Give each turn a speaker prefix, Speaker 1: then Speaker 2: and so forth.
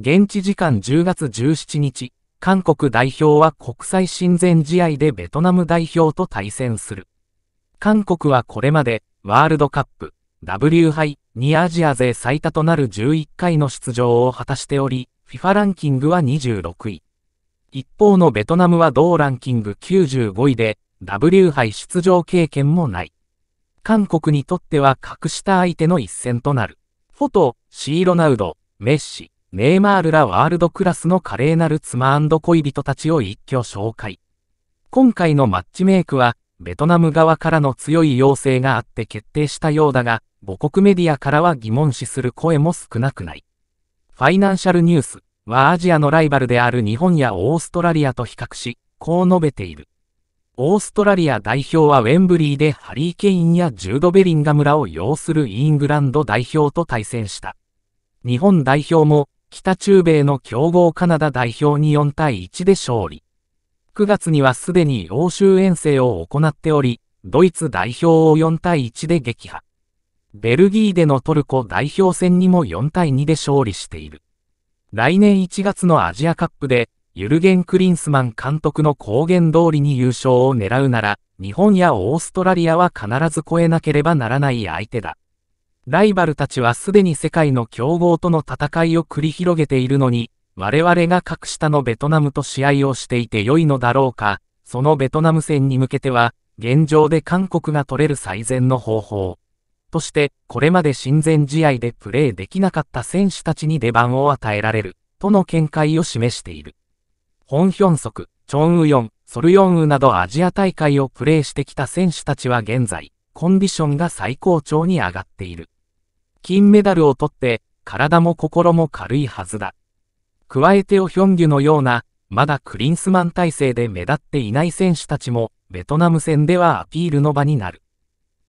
Speaker 1: 現地時間10月17日、韓国代表は国際親善試合でベトナム代表と対戦する。韓国はこれまで、ワールドカップ、W 杯にアジア勢最多となる11回の出場を果たしており、FIFA ランキングは26位。一方のベトナムは同ランキング95位で、W 杯出場経験もない。韓国にとっては格下相手の一戦となる。フォト、シーロナウド、メッシ、ネイマールらワールドクラスの華麗なる妻恋人たちを一挙紹介。今回のマッチメイクは、ベトナム側からの強い要請があって決定したようだが、母国メディアからは疑問視する声も少なくない。ファイナンシャルニュースはアジアのライバルである日本やオーストラリアと比較し、こう述べている。オーストラリア代表はウェンブリーでハリー・ケインやジュード・ベリンガ村を擁するイングランド代表と対戦した。日本代表も北中米の強豪カナダ代表に4対1で勝利。9月にはすでに欧州遠征を行っており、ドイツ代表を4対1で撃破。ベルギーでのトルコ代表戦にも4対2で勝利している。来年1月のアジアカップで、ユルゲン・クリンスマン監督の公言通りに優勝を狙うなら、日本やオーストラリアは必ず超えなければならない相手だ。ライバルたちはすでに世界の強豪との戦いを繰り広げているのに、我々が格下のベトナムと試合をしていて良いのだろうか、そのベトナム戦に向けては、現状で韓国が取れる最善の方法。として、これまで親善試合でプレーできなかった選手たちに出番を与えられる、との見解を示している。ホンヒョンソク、チョンウヨン、ソルヨンウなどアジア大会をプレーしてきた選手たちは現在、コンディションが最高潮に上がっている。金メダルを取って体も心も軽いはずだ。加えてオヒョンギュのような、まだクリンスマン体制で目立っていない選手たちも、ベトナム戦ではアピールの場になる。